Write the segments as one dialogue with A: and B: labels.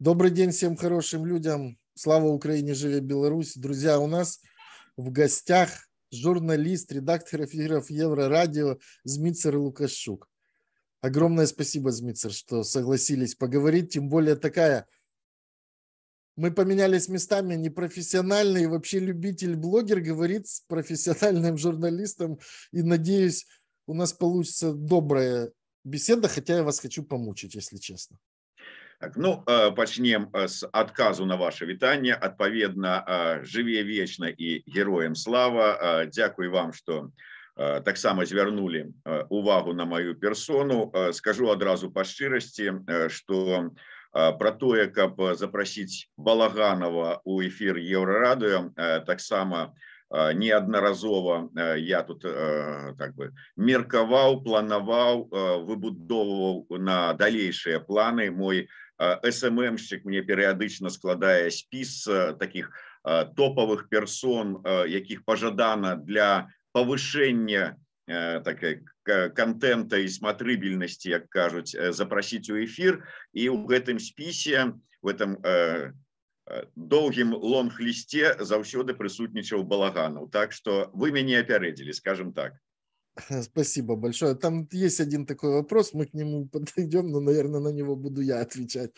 A: Добрый день всем хорошим людям. Слава Украине, живи Беларусь. Друзья, у нас в гостях журналист, редактор эфиров Еврорадио Змицер Лукашук. Огромное спасибо, Змицер, что согласились поговорить. Тем более такая мы поменялись местами, непрофессиональный, вообще любитель-блогер говорит с профессиональным журналистом, и надеюсь, у нас получится добрая беседа, хотя я вас хочу помучить, если честно.
B: Так, ну э, пачнем з э, адказу на ваше вітанне адпаведна э, жыве вечна і героем слава Дякуй вам што таксама звярнулі увагу на маю персону скажу адразу па шчырасці што пра тое каб запрасіць балаганова у эфір еўрарадыё таксама неаднаразова я тут так бы меркаваў планаваў выбудоўваў на далейшыя планы мой у СММщик мне перыядычна складае спіс э, таких э, топавых персон, э, якіх пожадана для павышэння так, контента і смотрыбельнасці, як кажуць, запросіць у эфир. І у гэтым спісе в этом доўгім лонг-лісце заўсёды прысутнічаў балаганаў. Так што вы мяне апярэдзілі, скажем так.
A: Спасибо большое. Там есть один такой вопрос, мы к нему подойдем, но, наверное, на него буду я отвечать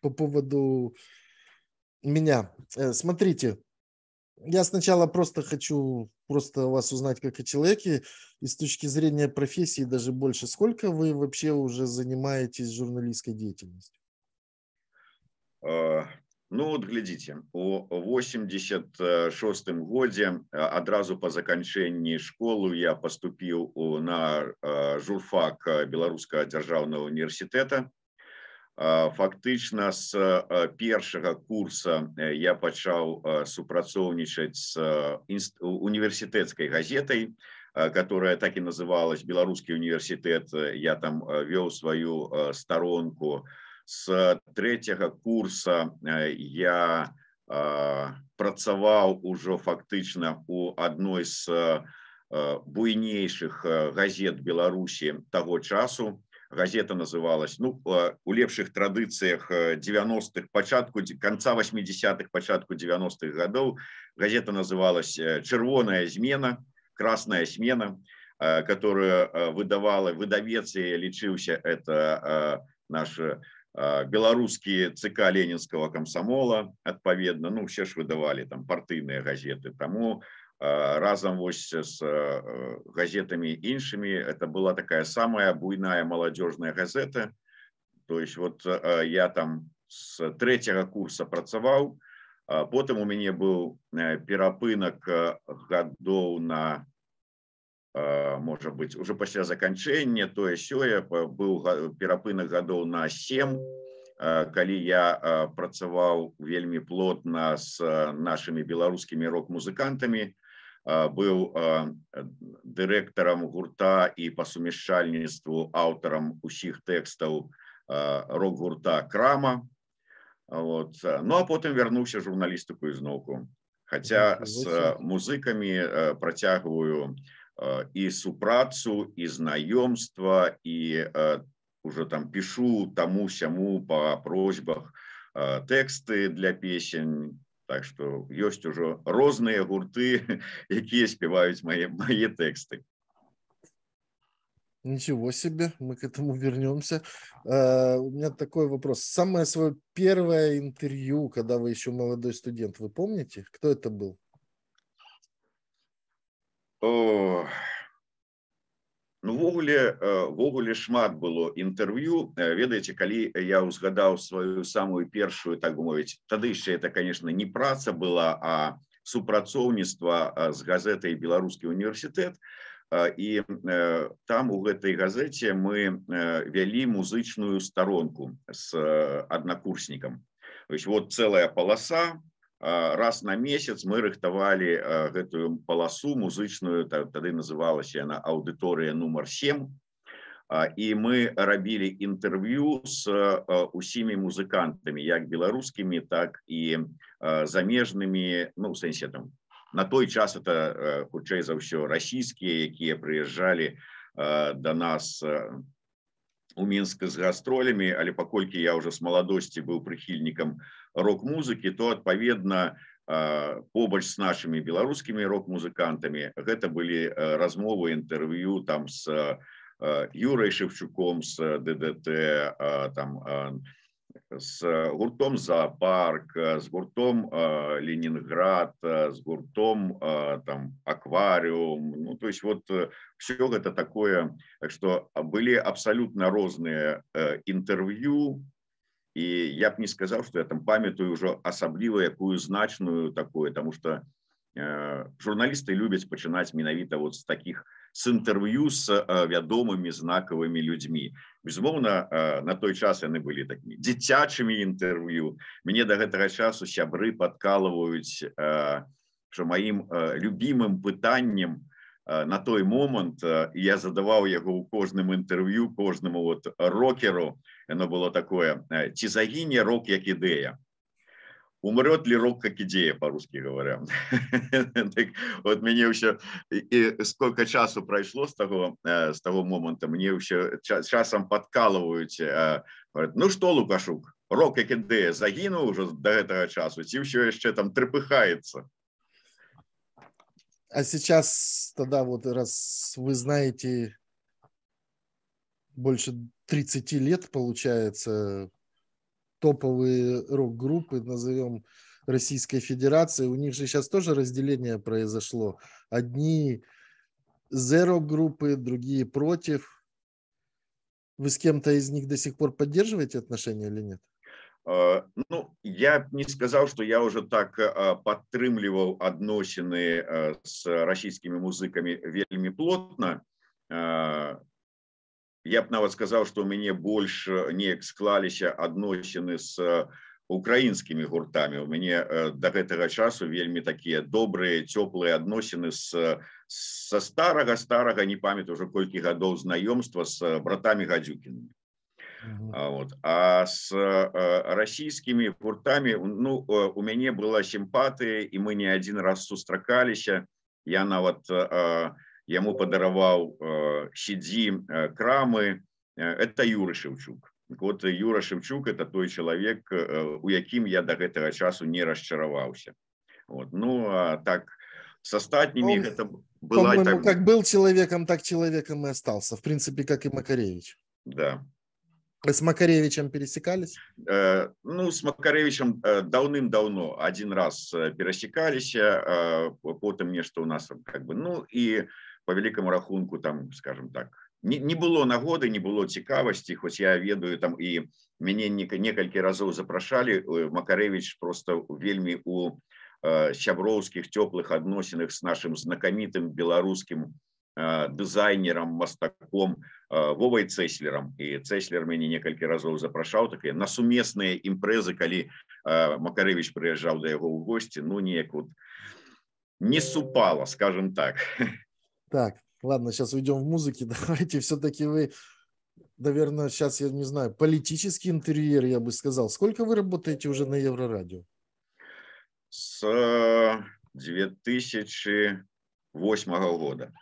A: по поводу меня. Э, смотрите, я сначала просто хочу просто вас узнать как о человеке и с точки зрения профессии даже больше. Сколько вы вообще уже занимаетесь журналистской деятельностью?
B: А, Ну вот глядите, э, у 86 годе адразу по заканчэнні школу я поступіў на журфак беларускага дзяржаўного універсітэта. Фактычна з першага курса я пачаў э, супрацоўнічаць з э, універсітэцкай газетай, которая так і называлась беларускі універсітэт. Я там вёў сваю старонку, з третяга курса э, я э, працаваў ужо фактычна у адной з э, буйнейшых газет беларусі таго часу газета называлась ну у лепшых традыцыях 90-х пачатку конца 80-х пачатку 90-х гадоў газета называлась чырвоная змена красная смена которая выдавала выдавец лічыўся это наша у белорусские ЦК Ленинского комсомола отповедно, ну, все ж выдавали там партийные газеты, тому разом с э, газетами иншими, это была такая самая буйная молодежная газета, то есть вот э, я там с третьего курса працавал, потом у меня был э, перепынок годов на можа быть уже пасля заканчэння тое сёе быў перапынак гадоў на 7 калі я працаваў вельмі плотна с нашими беларускімі рок-музыкантамі быў дырэктарам гурта і па сумяшчальніцтву аўтарам усіх тэкстаў рок-гурта крама вот ну а потым вярнуўся журналістыку ізноўку хотя з музыкамі працягваю на і э, супрацу і знаёмства і э, уже там пішу таму сяму по просьбах э, тэксты для песень так что ёсць ужо розныя гурты якія спяваюць мае мае тэксты
A: ничего себе мы к этому вернемся у меня такой вопрос самое свое первое интервью когда вы еще молодой студент вы помните кто это был
B: Увогуле ну, э, ввогуле шмат было інтэрв'ю э, ведаеце калі я ўзгадаў сваю самую першую так мовіць тады яшчэ это конечно не праца была а супрацоўніцтва э, з газетай беларускі універсітэт і там у гэтай газеце мы вялі музычную старонку з аднакурснікам вось вот цэлая паласа раз на месяц мы рыхтавалі гэтую паласу музычную тады называлася яна аўдыторыя нумар 7 і мы рабілі інтэрв'ю з усімі музыкантамі як беларускімі так і замежнымі ну сэнсе там на той час это хутчэй за ўсё расійскія якія прыязджалі да нас там у мінска з гастролямі але паколькі я уже с маладосці быў прыхільнікам рок-музыкі то адпаведна побач з нашими беларускімі рок-музыкантамі гэта былі э, размовы інтэрв'ю там с э, юрай шевчуком с э, ддт там на Э, э, с гуртом Зоопарк, э, с гуртом Ленинград, с гуртом там аквариум. Ну, то есть вот все это такое, что были абсолютно розные интервью, и я бы не сказал, что я там памятаю уже особливо какую значную такое, таму што Э, журналісты любяць пачынаць менавіта вот з таких с інтэрв'ю з э, вядомымі знакавымі людзьмі безумоўна э, на той час яны былі такі дзіцячымі інтэрв'ю мне до гэтага часу сябры падкалываюць що маім любимым пытанням на той момант я задаваў яго ў кожным інтэрв'ю кожнаму вот рокеру яно было такое ці загіне рок як ідэя умрет ли рок как идея, по-русски говоря. так, вот мне еще, и, и сколько часу прошло с того, э, с того момента, мне еще час, часом подкалывают, э, говорят, ну что, Лукашук, рок как идея загинул уже до этого часу, и все еще там трепыхается.
A: А сейчас тогда вот раз вы знаете больше 30 лет, получается, топовые рок-группы, назовем Российской Федерации, у них же сейчас тоже разделение произошло. Одни zero группы, другие против. Вы с кем-то из них до сих пор поддерживаете отношения или нет?
B: Э, ну, я не сказал, что я уже так э, падтрымліваў адносіны э, с российскими музыками вельмі плотно. я б нават сказаў што ў мяне больш неяк склаліся адносіны з украінскімі гуртамі у мяне да гэтага часу вельмі такія добрыя цёплыя адносіны з э, са старага старага не памят уже колькі гадоў знаёмства з э, братами гадзюкінамі А вот а с э, расійскімі гуртами ну у мяне была сімпатыя і мы не адзін раз сустракаліся я нават у яму падараваў сідзі э, э, крамы э, это юры шевчук кот юра шевчук так это той чалавек у якім я до да гэтага часу не расчараваўся вот. ну а так с астатнімі гэта ну, была там... как
A: был человекомам так человекомам и остался в принципе как и макаревич да с макаревичам
B: пересекались ну с макаревичам даўным-даўно один раз перасекаліся потым нешта у нас как бы ну и і... у по великому рахунку там скажем так не было нагоды не было цікавасці хоць я ведаю там і мяне некалькі разоў запрашалі э, макаревич просто вельмі у э, сяброўскіх цёплых адносінах з нашим знакамітым беларускім э, дызайнерам мастаком вовай цеслером і цеслер мяне некалькі разоў запрашаў так на сумесныя імпрэзы калі макаревич прыязджаў да яго ў госці ну неяк вот не супала скажем так
A: Так, ладно, сейчас уйдем в музыке. Давайте все-таки вы, наверное, сейчас, я не знаю, политический интерьер, я бы сказал. Сколько вы работаете уже на Еврорадио?
B: С 2008 э, года.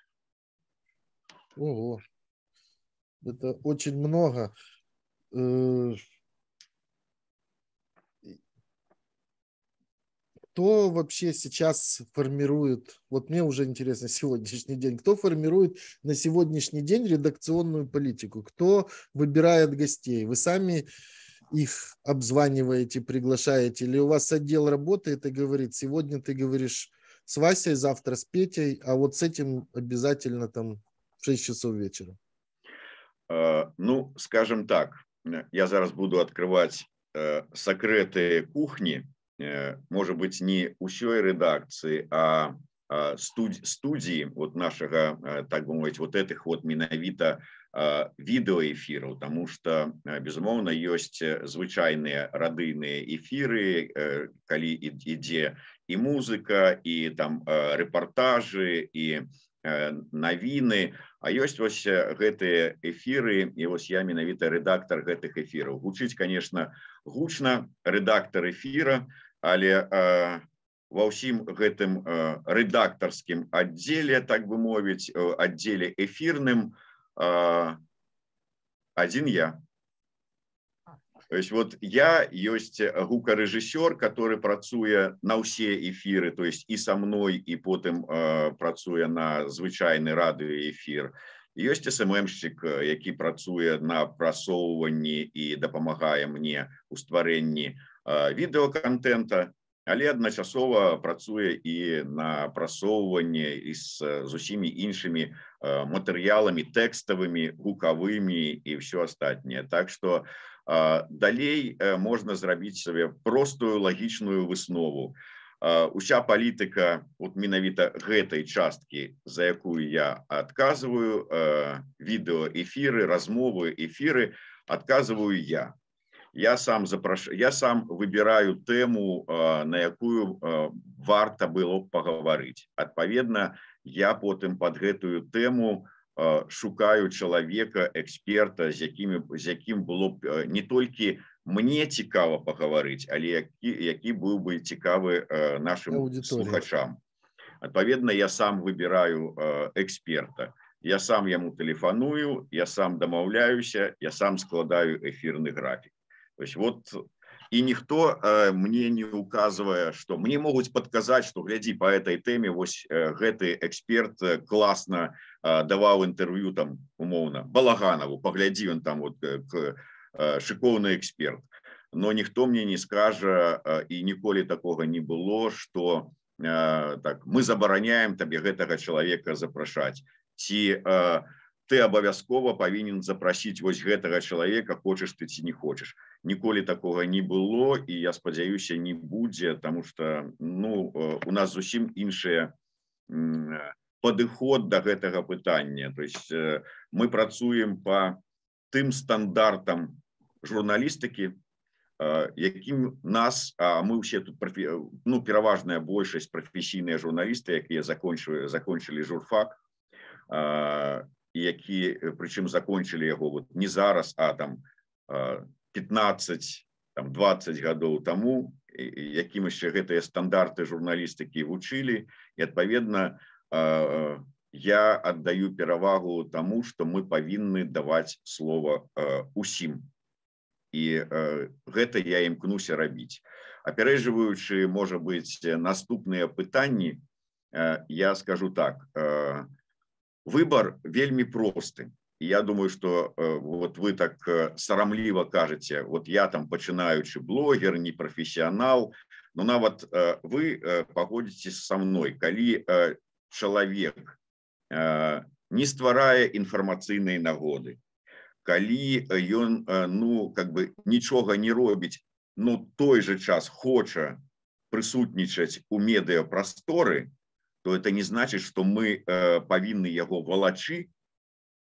A: Ого, это очень много. Э, кто вообще сейчас формирует, вот мне уже интересно сегодняшний день, кто формирует на сегодняшний день редакционную политику, кто выбирает гостей? Вы сами их обзваниваете, приглашаете, или у вас отдел работает и говорит, сегодня ты говоришь с Васей, завтра с Петей, а вот с этим обязательно там в 6 часов вечера?
B: Э, ну, скажем так, я зараз буду открывать э, секреты кухни, Э, может быть, не усёй редакции, а студии вот нашего, э, так бы мовить, вот этих вот миновито видеоэфира, потому что, э, безумовно, есть звычайные родыные эфиры, коли иде и музыка, и там репортажи, и новины, а есть вот эти эфиры, и вот я миновито редактор этих эфиров. Гучить, конечно, гучно редактор эфира, але ва ўсім гэтым рэдактарскім аддзеле так бы мовіць э, аддзеле эфірным адзін я То есть вот я ёсць гукарэжысёр который працуе на ўсе эфиры то есть і со мной і потым э, працуе на звычайны радыё эфир ёсць сммщик э, які працуе на прасоўванні і дапамагае мне у стварэнні у Э, відэоконтента, але адначасова працуе і на прасоўванне з, з э, усімі іншымі э, матэрыяламі тэкставымі гукавымі і ўсё астатняе. Так што далей можна зрабіць сабе простую лагічную выснову. Уся палітыка от менавіта гэтай часткі, за якую я адказваю відэоэфіры, размовы, эфіры адказваю я я сам запрош... я сам выбираю тэму э, на якую э, варта было б пагаварыць адпаведна я потым под гэтую тэму э, шукаю чалавека эксперта з якімі з якім было б не толькі мне цікава пагаварыць але які які быў бы цікавы нашим слухачам адпаведна я сам выбираю эксперта я сам яму тэлефаную я сам дамаўляюся я сам складаю эфирны графік То есть вот і ніхто э, мне не указывае что мне могуць подказаць что глядзі по этой теме вось э, гэты эксперт э, класна даваў інтерв'ю там умоўно балаганову поглядзі он там вот шыкоўны эксперт но ніхто мне не скажа і ніколі такого не было что так мы забараняем табе гэтага человекаа запрашаць ці у ты абавязкова павінен запрасіць вось гэтага чалавека хочаш ты ці не хочаш ніколі такога не было і я спадзяюся не будзе тому что ну э, у нас зусім іншыя падыход до гэтага пытання то есть э, мы працуем по тым стандартам журналістыкі э, якім нас а мы ўсе тут ну пераважная большасць прафесійныя журналісты якія закончваю закончылі журфак які э, прычым закончылі яго вот не зараз а там 15 там 20 гадоў таму якім яшчэ гэтыя стандарты журналістыкі вучылі і адпаведна я аддаю перавагу таму што мы павінны даваць слова усім і гэта я імкнуся рабіць апярэжваючы можа быць наступныя пытанні я скажу так у выбор вельмі просты я думаю что э, вот вы так э, сарамліва кажете вот я там пачынаючы блогер не професіянал но нават э, вы паходзіце со мной калі чалавек не стварае інфармацыйныя нагоды калі ён ну как бы нічога не робіць но той же час хоча прысутнічаць у медыапрасторы то то это не значит что мы э, повинны его волочи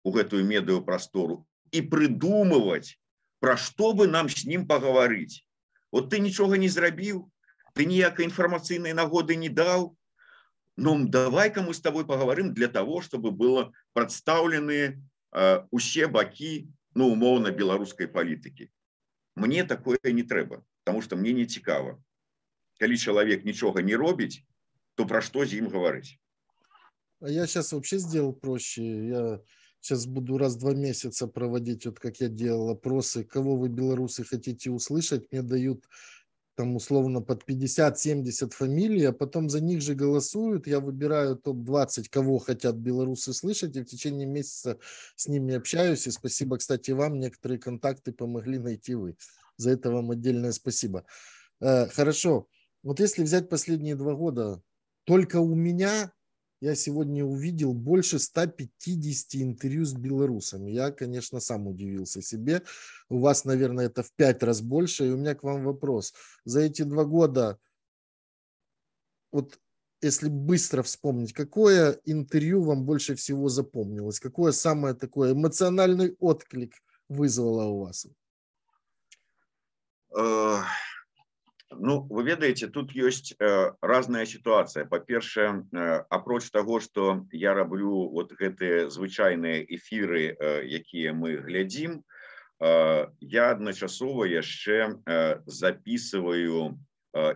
B: у гэтую медую простору и придумывать про что бы нам с ним поговорить вот ты ничего не зрабіў ты ніякой информацыйной нагоды не дал но ну, давай-ка мы с тобой поговорим для того чтобы было прадстаўлены э, усе баки ну умоўно беларускай палітыкі мне такое не трэба потому что мне не цікаво калі чалавек нічога не робіць то про что зим говорить?
A: А я сейчас вообще сделал проще. Я сейчас буду раз в два месяца проводить, вот как я делал опросы, кого вы, белорусы, хотите услышать. Мне дают там условно под 50-70 фамилий, а потом за них же голосуют. Я выбираю топ-20, кого хотят белорусы слышать, и в течение месяца с ними общаюсь. И спасибо, кстати, вам. Некоторые контакты помогли найти вы. За это вам отдельное спасибо. Э, хорошо. Вот если взять последние два года, только у меня я сегодня увидел больше 150 интервью с белорусами. Я, конечно, сам удивился себе. У вас, наверное, это в пять раз больше. И у меня к вам вопрос. За эти два года, вот если быстро вспомнить, какое интервью вам больше всего запомнилось? Какое самое такое эмоциональный отклик вызвало у вас?
B: Э, Ну вы ведаеце тут ёсць э, разная сітуацыя па-першае э, апроч таго што я раблю вот гэтыя звычайныя эфіры э, якія мы глядзім э, я адначасова яшчэ э, записываю э,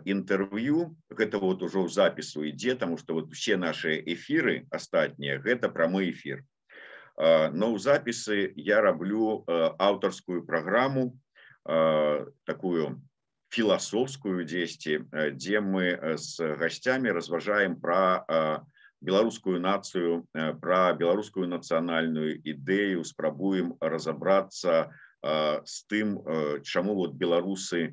B: інтэрв'ю гэта вот ужо ў запісу ідзе таму што вот усе нашы эфіры астатнія гэта прамы эфір э, но ў запісы я раблю э, аўтарскую праграму э, такую, філасофскую дзесьці э, дзе мы з э, гасцямі разважаем пра э, беларускую нацыю пра беларускую нацыянальную ідэю спрабуем разабрацца з тым чаму вот беларусы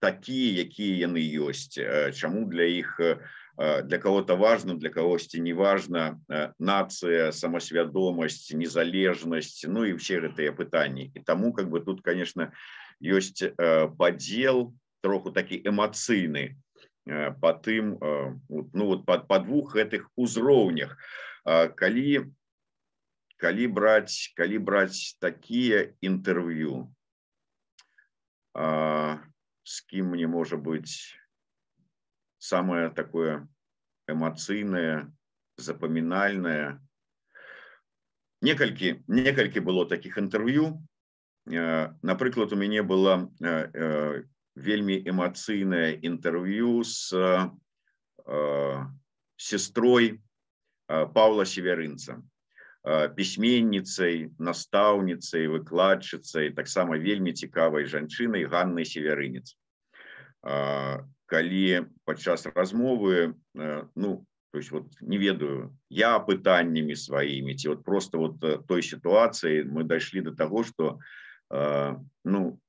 B: такія якія яны ёсць чаму для іх для кого-то важным для кагосьці неважна нацыя самасвядомасць незалежнасць Ну і все гэтыя пытанні і таму как бы тут конечно ёсць падзел у троху такі эмацыйны э, па тым э, ну вот па, па двух гэтых узроўнях калі калі браць калі браць такія інтэрв'ю з кім мне можа быць самае такое эмацыйнае запамінальнае некалькі некалькі было такіх інтэрв'ю э, напрыклад у мяне была вельмі эмацыйнае інтэрв'ю з э, сестрой э, Павла Северынца, э, пісьменніцай, настаўніцай, выкладчыцай, таксама вельмі цікавай жанчынай Ганны Северынец. Э, калі падчас размовы э, ну, то есть, вот, не ведаю, я пытаннямі сваімі ці вот, просто вот, той сітуацыі мы дайшлі до таго, што э, ну,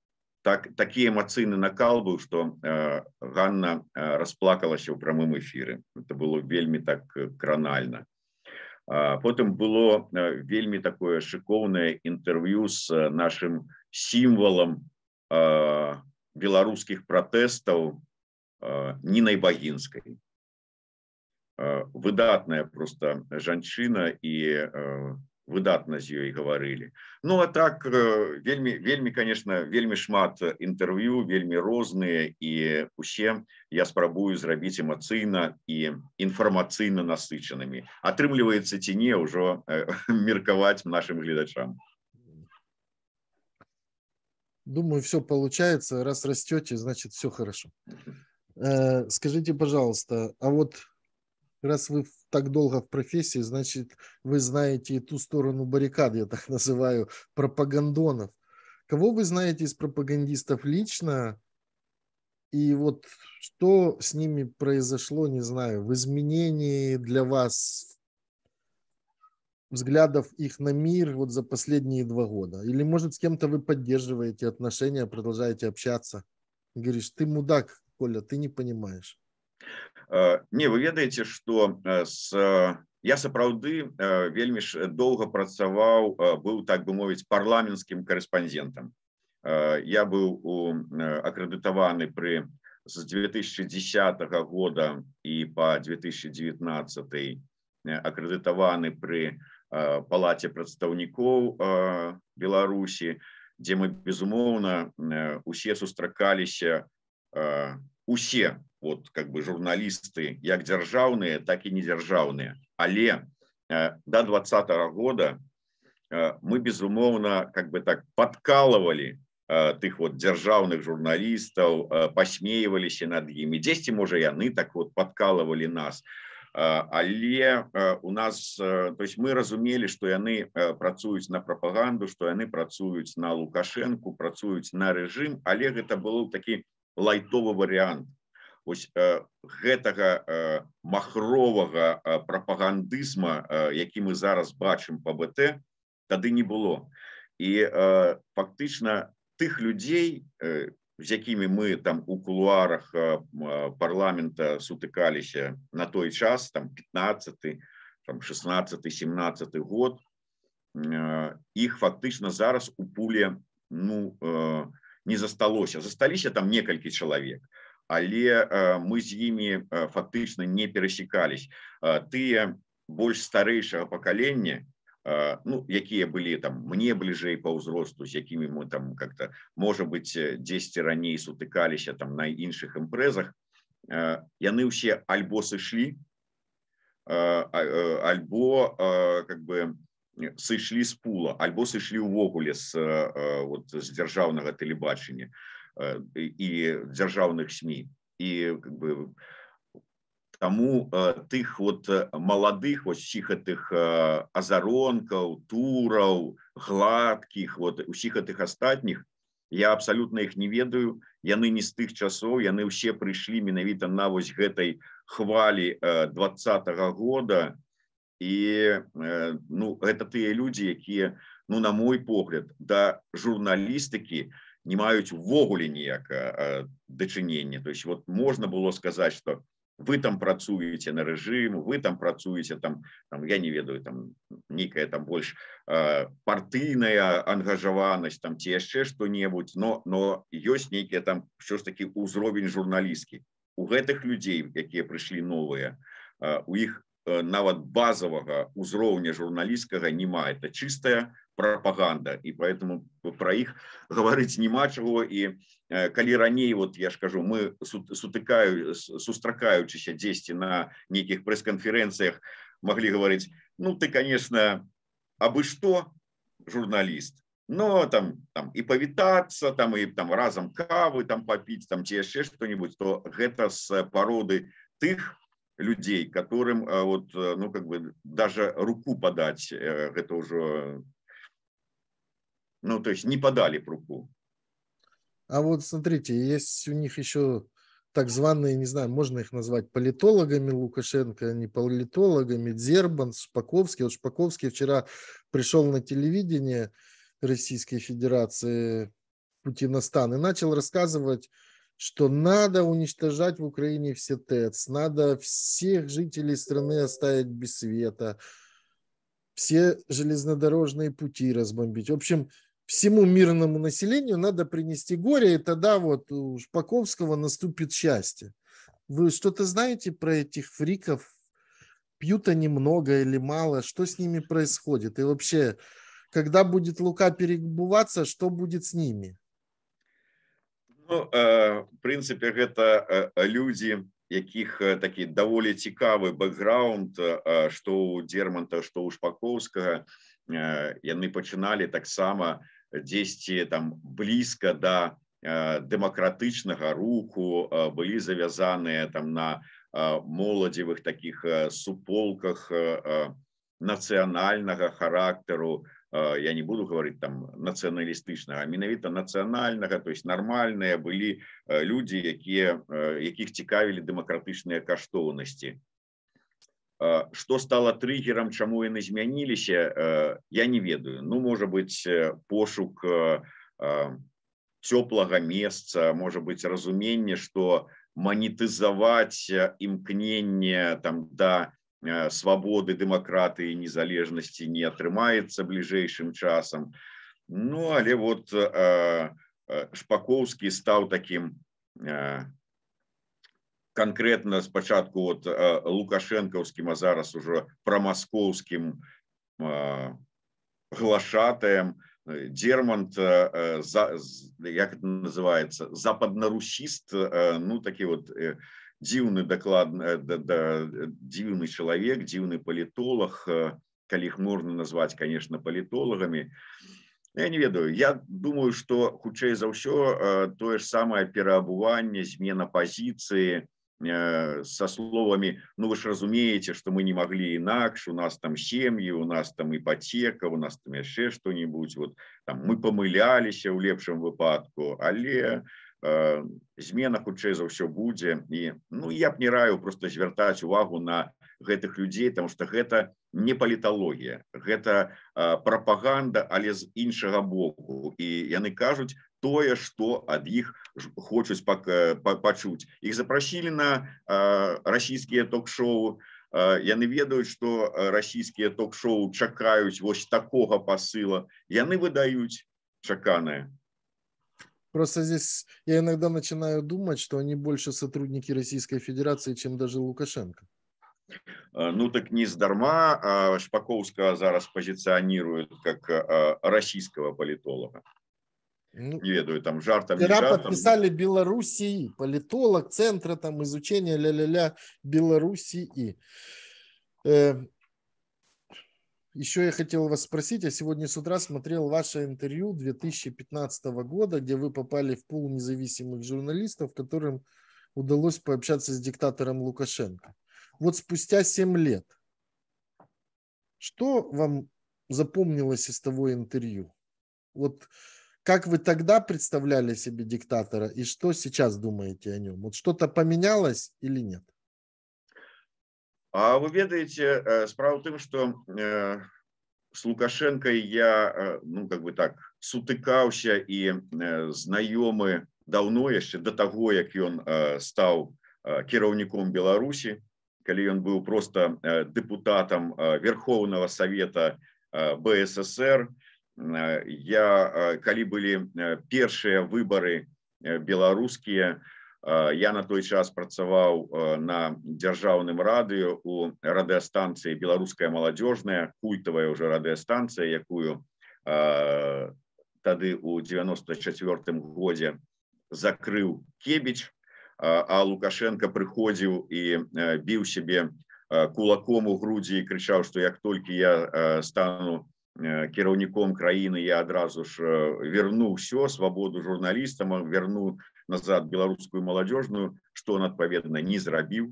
B: так, такі эмацыйны накал быў што э, Ганна э, расплакалася ў прамым эфіры это было вельмі так э, кранальна потым было вельмі такое шыкоўнае інтэрв'ю з нашым сімвалам беларускіх пратэстаў нінай багінскай выдатная просто жанчына і выдатно з ёй гаварылі Ну а так вельмі э, вельмі конечно вельмі шмат інтэрв'ю э, вельмі розныя і усе я спрабую зрабіць эмацыйна і інфармацыйна насычанымі атрымліваецца ці не ўжо э, меркаваць нашим гледачам
A: Думаю все получается раз растете значит все хорошо Скажите пожалуйста а вот раз вы так долго в профессии, значит, вы знаете и ту сторону баррикад, я так называю, пропагандонов. Кого вы знаете из пропагандистов лично? И вот что с ними произошло, не знаю, в изменении для вас взглядов их на мир вот за последние два года? Или, может, с кем-то вы поддерживаете отношения, продолжаете общаться? Говоришь, ты мудак, Коля, ты не понимаешь.
B: Э, не вы ведаеце, што з... Э, э, я сапраўды вельмі ж доўга працаваў, быў так бы мовіць парламенцкім карэспандэнтам. Я быў акрэдытаваны пры з 2010 года і па 2019 акрэдытаваны пры палаце прадстаўнікоў Беларусі, дзе мы безумоўна усе сустракаліся усе вот как бы журналисты як дзяржаўныя так і недзяржаўныя але э, до двадцатого года э, мы безумоўна как бы так подкалывали э, тых вот дзяржаўных журналістаў посмеваліся над імі дзесьці можа яны так вот подкалывали нас але у нас то есть мы разумелі что яны працуюць на прапаганду что яны працуюць на лукашэнку працуюць на рэ режим але гэта было такі лайтовы вариант Вось э, гэтага э, махровага э, прапагандызма, э, які мы зараз бачым па БТ, тады не было. І э, фактычна тых людзей, э, з якімі мы там у кулуарах э, э парламента сутыкаліся на той час там 15, там, 16, 17 год, э, іх фактычна зараз у пуле ну, э, не засталося, засталіся там некалькі чалавек але э, мы з імі э, фактычна не перасекались э, тыя больш старэйшага пакалення ну якія былі там мне бліжэй по ўзросту з якімі мы там как-то можа быть 10 раней сутыкаліся там на іншых імпрэзах яны ўсе альбо сышлі альбо как бы сышлі з пула альбо сышлі ўвогуле з вот з дзяржаўнага тэлебачання то і э, дзяржаўных сМі і как бы таму э, тых вот э, маладых восьсіх гэтых азаронкаў тураў гладкіх вот усіх гэтых астатніх я абсалютна іх не ведаю яны не з тых часоў яны ўсе прыйшлі менавіта на вось гэтай хвалі двадцатого года і ну гэта тыя людзі якія ну на мой погляд да журналістыкі у не маюць увогуле ніяк э, э, дачынення то есть вот можна было сказаць что вы там працуеце на рэжым вы там працуеце там там я не ведаю там некая там больш э, партыйная ангажаванасць там ці яшчэ что-небудзь но но ёсць нейкія там що ж такі ўзровень журналісткі у гэтых людзей якія прыйшлі новыя у іх нават базавага ўзроўня журналісткага не мае это чыстая у пропаганда и поэтому про их говорить нема чего и э, коли раней вот я скажу мы сутыкаю сустракаючися 10 на неких пресс-конференциях могли говорить ну ты конечно абы что журналист но там там и повітаться там и там разом кавы там попить там те еще что-нибудь то гэта с породы тых людей которым э, вот э, ну как бы даже руку подать это уже там Ну, то есть не подали руку.
A: А вот смотрите, есть у них еще так званые, не знаю, можно их назвать политологами Лукашенко, а не политологами, Дзербан, Шпаковский. Вот Шпаковский вчера пришел на телевидение Российской Федерации Путиностан и начал рассказывать, что надо уничтожать в Украине все ТЭЦ, надо всех жителей страны оставить без света, все железнодорожные пути разбомбить. В общем, всему мирному населению надо принести горе, и тогда вот у Шпаковского наступит счастье. Вы что-то знаете про этих фриков? Пьют они много или мало? Что с ними происходит? И вообще, когда будет Лука перебываться, что будет с ними?
B: Ну, э, в принципе, это э, люди, якіх э, такі даволі цікавы бэкграунд што у дерманта што ў шпакоўскага яны пачыналі таксама дзесьці там блізка да дэмакратычнага руху былі завязаныя там на моладзевых таких суполках нацыянальнага характару я не буду гаварыць там нацыяналістычнага менавіта нацыянальнага то есть нармальныя былі людзі якія якіх цікавілі дэмакратычныя каштоўнасці что стало триггером чаму яны змяніліся э, я не ведаю ну можа быть э, пошук цёплага э, месца можа быть разуменне что манетызаваць імкненне там да свабоды дэмакраты незалежнасці не атрымаецца бліжэйшым часам Ну але вот шпакоўскі стаў таким конкретно с початку от э, лукашенковским а зараз уже про московским э, глашатаем дермонт э, за як это называется западнорусист ну такие вот дзіўны доклад да, да, дзіўный человек дзіўный политолог коли их можно назвать конечно политологами я не ведаю я думаю что хутчэй за ўсё тое же самое пераобуванне змена позиции и Э, со словами, ну вы же разумеете, что мы не могли иначе, у нас там семьи, у нас там ипотека, у нас там еще что-нибудь, вот там мы помылялись в лепшем выпадку, але э, измена худше за все будет. И, ну, я б не раю просто звертать увагу на гэтых людей, потому что это не политология, это э, пропаганда, але с іншого боку. И яны кажуть, тое, што ад іх хочуць па, э, па, пачуць. Іх запрасілі на э, расійскія ток-шоу. Я э, ведаюць, што расійскія ток-шоу чакаюць вось такога пасыла. Яны выдаюць чаканае.
A: Просто здесь я иногда начинаю думать, что они больше сотрудники Российской Федерации, чем даже Лукашенко.
B: Ну так не сдарма, а Шпаковского зараз позиционируют как российского политолога. Ну, не ведаю, там жар, там Вчера не жар, подписали
A: там... Белоруссии, политолог, центра там изучения ля-ля-ля Белоруссии. Э, еще я хотел вас спросить, я сегодня с утра смотрел ваше интервью 2015 года, где вы попали в пул независимых журналистов, которым удалось пообщаться с диктатором Лукашенко. Вот спустя 7 лет, что вам запомнилось из того интервью? Вот как вы тогда представляли себе диктатора и что сейчас думаете о нем? Вот что-то поменялось или нет?
B: А вы ведаете, э, справа в что э, с Лукашенко я э, ну как бы так сутыкался и знакомы знаёмы даўно до того, как он стал керовником Беларуси, кіраўніком он был просто депутатом Верховного Совета БССР, Э, я э, калі былі э, першыя выбары беларускія я на той час працаваў на дзяржаўным радыё у радыастанцыі беларуская маладзёжная культавая уже радыастанцыя якую тады у 94 годзе закрыў кебіч а лукашенко прыходзіў і біў сябе кулаком у грудзі крычаў што як толькі я стану на Э, кіраўніком краіны я адразу ж э, верну ўсё свабоду журналістам э, верну назад беларускую маладзёжную што он адпаведна не зрабіў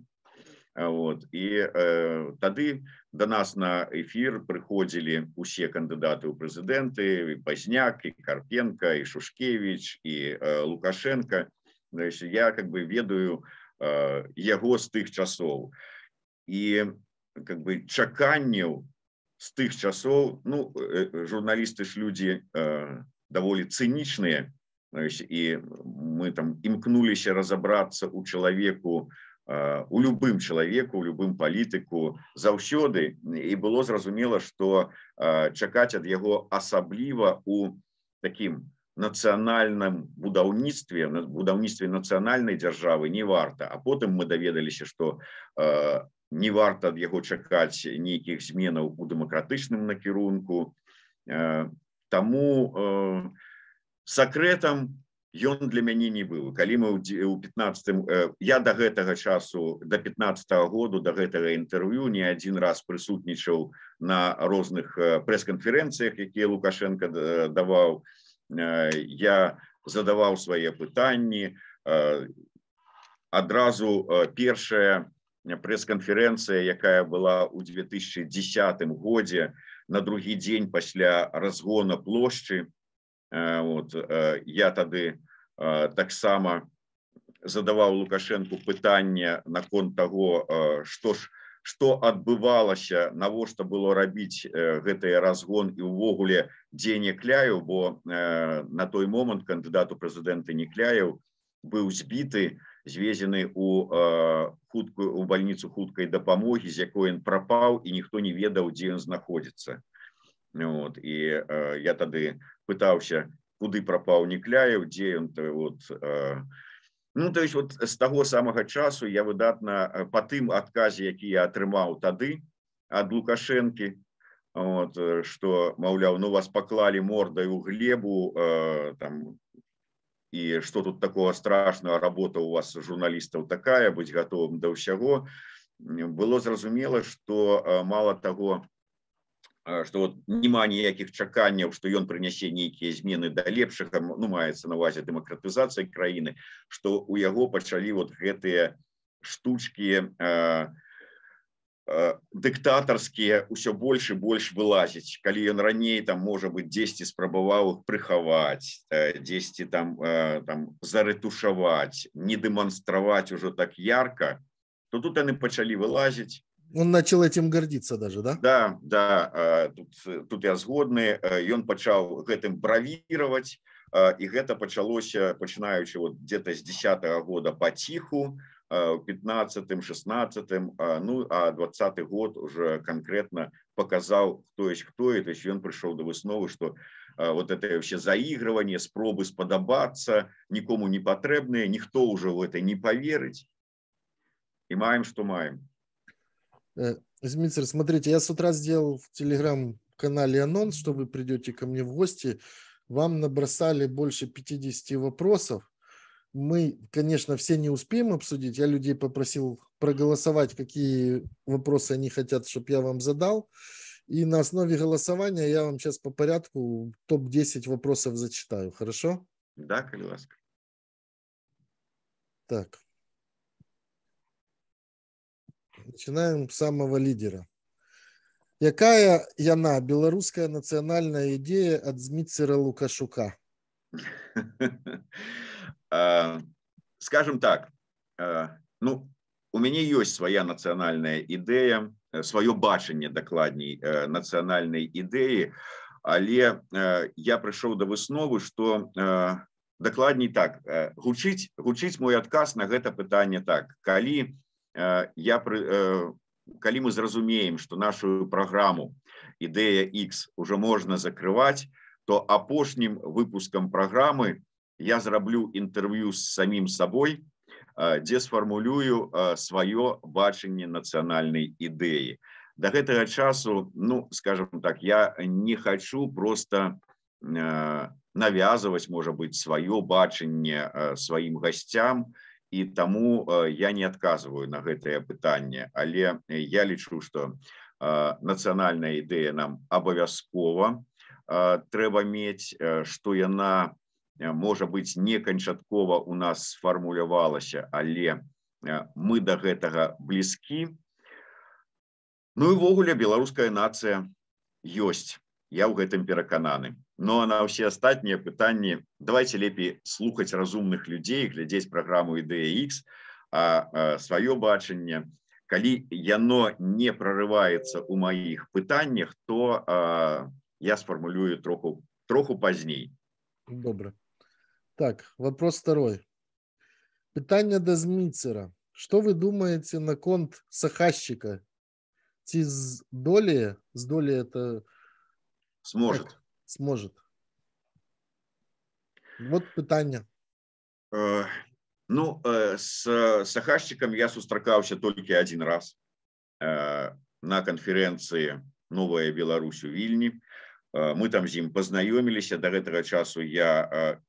B: вот і э, тады до да нас на эфир прыходзілі усе кандыдаты ў прэзідэнты пазняк і карпенко і шушкевич і э, лукашенко я как бы ведаю э, яго з тых часоў і как бы чаканняў с тых часоў ну э, э, журналісты ж людзі э, даволі цынічныя і мы там імкнуліся разабрацца у чалавеку у любым чалавеку у любым палітыку заўсёды і было зразумела што чакаць ад яго асабліва у такім нацыянальным будаўніцтве на будаўніцтве нацыянальнай дзяржавы не варта а потым мы даведаліся што не варта ад яго чакаць нейкіх зменаў у дэмакратычным накірунку Таму сакрэтам ён для мяне не быў калі мы ў 15 я до да гэтага часу до да 15 -го году до да гэтага інтэрв'ю не адзін раз прысутнічаў на розных прэс-канферэнцыях якія лукашенко даваў я задаваў свае пытанні адразу першае, прэс-канферэнцыя якая была ў 2010 годзе на другі дзень пасля разгона плошчы э, вот э, я тады э, таксама задаваў лукашэнку пытанне наконт таго што ж што адбывалася навошта было рабіць гэтыя разгон і ўвогуле дзе некляю бо на той момант кандыдату прэзідэнты некляяў быў збіты на звезены у э, хуткую у больницу хуткой допамоги з якой ён прапаў і ніхто не ведаў дзе ён знаходзіцца вот і э, я тады пытаўся куды прапаў некляяў дзе ён ты э, вот а, ну то есть вот з таго самага часу я выдатна па тым адказе які я атрымаў тады ад лукашэнкі что вот, маўляў ну вас паклалі мордаю глебу э, там і что тут такого страшного работа у вас журналістаў такая быть готовым да ўсяго было зразумела что э, мало того э, что вот няма ніякіх чаканняў что ён прынясе нейкія змены да лепшых там ну маецца на увазе дэмакратызацыі краіны что у яго пачалі вот гэтыя штучки у э, Э, дыктатарскія ўсё больш і больш вылазіць калі ён раней там можа быть 10 спрабаваў их прыхаваць 10 там э, там зарытушаваць не дэманстраваць ужо так ярко то тут яны пачалі вылазіць
A: он начал этим гордиться даже да
B: да да э, тут, тут я згодны ён пачаў гэтым бравіировать і гэта пачалося пачынаючы вот где-то з десят -го года паціху то 15-м, а, 16 а, ну, а 20 год уже конкретно показал, кто есть кто, и то есть он пришел до высновы, что а, вот это вообще заигрывание, спробы сподобаться, никому не потребное, никто уже в это не поверить. И маем, что маем.
A: Э, Дмитрий, смотрите, я с утра сделал в телеграм-канале анонс, что вы придете ко мне в гости. Вам набросали больше 50 вопросов мы, конечно, все не успеем обсудить. Я людей попросил проголосовать, какие вопросы они хотят, чтобы я вам задал. И на основе голосования я вам сейчас по порядку топ-10 вопросов зачитаю, хорошо? Да, как Так. Начинаем с самого лидера. Якая яна белорусская национальная идея от Змитцера Лукашука?
B: скажем так, ну, у мяне ёсць свая нацыянальная ідэя, сваё бачанне дакладней э, нацыянальнай ідэі, але э, я прыйшоў да высновы, што э, дакладней так гучыць гучыць мой адказ на гэта пытанне так. калі я калі мы зразумеем, што нашу праграму ідэя X ужо можна закрываць, то апошнім выпускам праграмы, я зраблю інтэрв'ю з самім сабой дзе сфармулюю сваё бачанне нацыянальнай ідэі да гэтага часу ну скажем так я не хочу просто навязваць можа быть сваё бачанне сваім гасцям і таму я не адказваю на гэтае пытанне але я лічу что нацыянальная ідэя нам абавязкова трэба мець што яна у Э, можа быць не канчаткова у нас сфармулявалася але э, мы до да гэтага блізкі ну і ввогуле беларуская нация ёсць я ў гэтым перакананы но ну, на ўсе астатнія пытанні давайте лепей слухаць разумных людзей глядзець праграму ідэX а сваё бачанне калі яно не прорываецца у маіх пытаннях то а, я сфармулюю троху троху пазней
A: добра Так, вопрос второй. Питание до Зміцера. Что вы думаете на конт Сахащика? Ці з долі, з долі это... Сможет. Так, сможет. Вот питание.
B: Э, ну, э, с Сахащиком я сустракаўся только один раз э, на конференции «Новая Беларусь» в Вильни. мы там з ім пазнаёміліся да гэтага часу я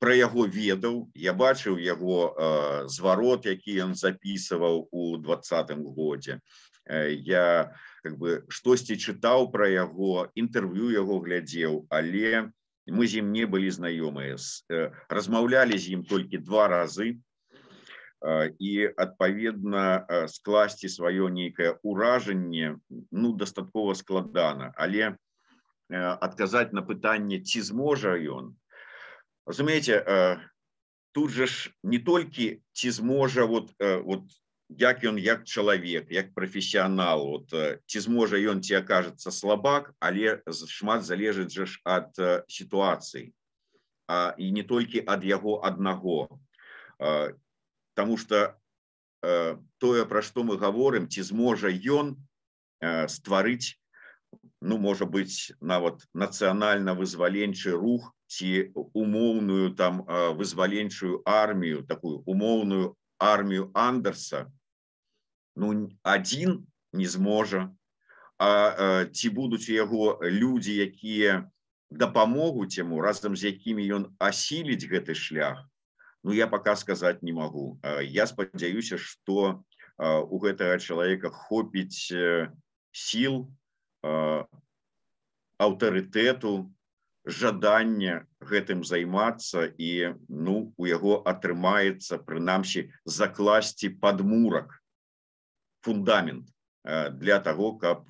B: пра яго ведаў я бачыў яго зварот які ён записываў у двадцатым годзе я как бы штосьці чытаў пра яго інтэрв'ю яго глядзеў але мы з ім не былі знаёмыя размаўлялі з ім толькі два разы і адпаведна скласці сваё нейкае ўражанне ну дастаткова складана але у адказаць э, на пытанне ці зможа ён разумееце э, тут же ж не толькі ці зможа вот э, вот як ён як чалавек як прафесіянал вот ці зможа ён ці окажется слабак але шмат залежыць жа ж ад сітуацыі і не толькі ад яго аднаго потому что тое пра што мы гаворым ці зможа ён стварыць ну можа быть нават нацыянальна-вызваленчы рух ці умоўную там вызваленчую армію такую умоўную армію андерса ну один не зможа а, а ці будуць у яго людзі якія дапамогуць яму разам з якімі ён асіліць гэты шлях Ну я пока сказаць не магу я спадзяюся что у гэтага чалавека хопіць э, сіл аўтарытэту жадання гэтым займацца і ну у яго атрымаецца прынамсі закласці падмурак фундамент для того каб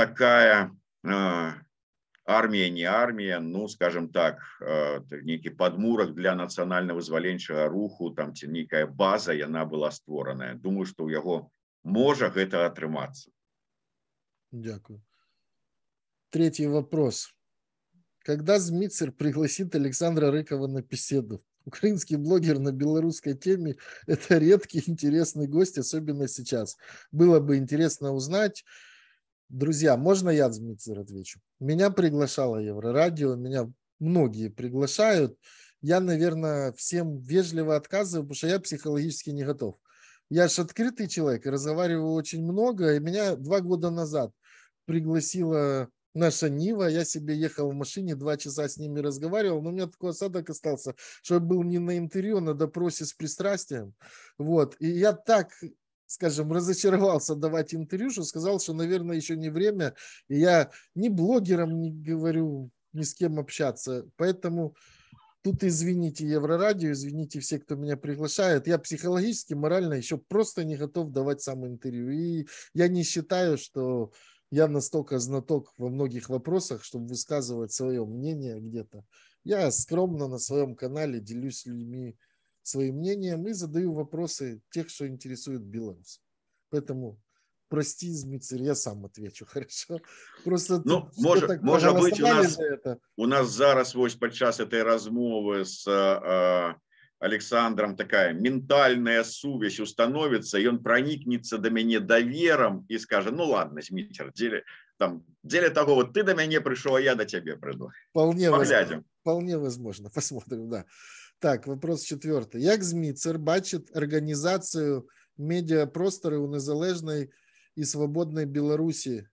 B: такая армія не армія ну скажем так нейкі падмурак для нацыянальна-вызваленчага руху там ці нейкая база яна была створаная думаю што ў яго можа гэта атрымацца
A: Дякую. Третий вопрос. Когда Змицер пригласит Александра Рыкова на беседу? Украинский блогер на белорусской теме – это редкий интересный гость, особенно сейчас. Было бы интересно узнать. Друзья, можно я, Змицер, отвечу? Меня приглашало Еврорадио, меня многие приглашают. Я, наверное, всем вежливо отказываю, потому что я психологически не готов. Я же открытый человек, разговариваю очень много, и меня два года назад пригласила наша Нива. Я себе ехал в машине, два часа с ними разговаривал, но у меня такой осадок остался, что я был не на интервью, а на допросе с пристрастием. Вот. И я так скажем, разочаровался давать интервью, что сказал, что, наверное, еще не время, и я ни блогерам не говорю, ни с кем общаться. Поэтому тут извините Еврорадио, извините все, кто меня приглашает. Я психологически, морально еще просто не готов давать сам интервью. И я не считаю, что я настолько знаток во многих вопросах, чтобы высказывать свое мнение где-то. Я скромно на своем канале делюсь с людьми своим мнением и задаю вопросы тех, что интересует белорусов. Поэтому прости, Змицер, я сам отвечу, хорошо? Просто ну, можа, может быть, у нас, это.
B: у нас зараз под час этой размовы с а, Александром такая ментальная сувязь установится, и он проникнется до меня довером и скажет, ну ладно, Змитер, деле, там, деле того, вот ты до меня пришел, а я до тебя приду.
A: Вполне, Поглядим. возможно, вполне возможно, посмотрим, да. Так, вопрос четвертый. Як змитер бачит организацию медіапростори у незалежній і свободній Білорусі,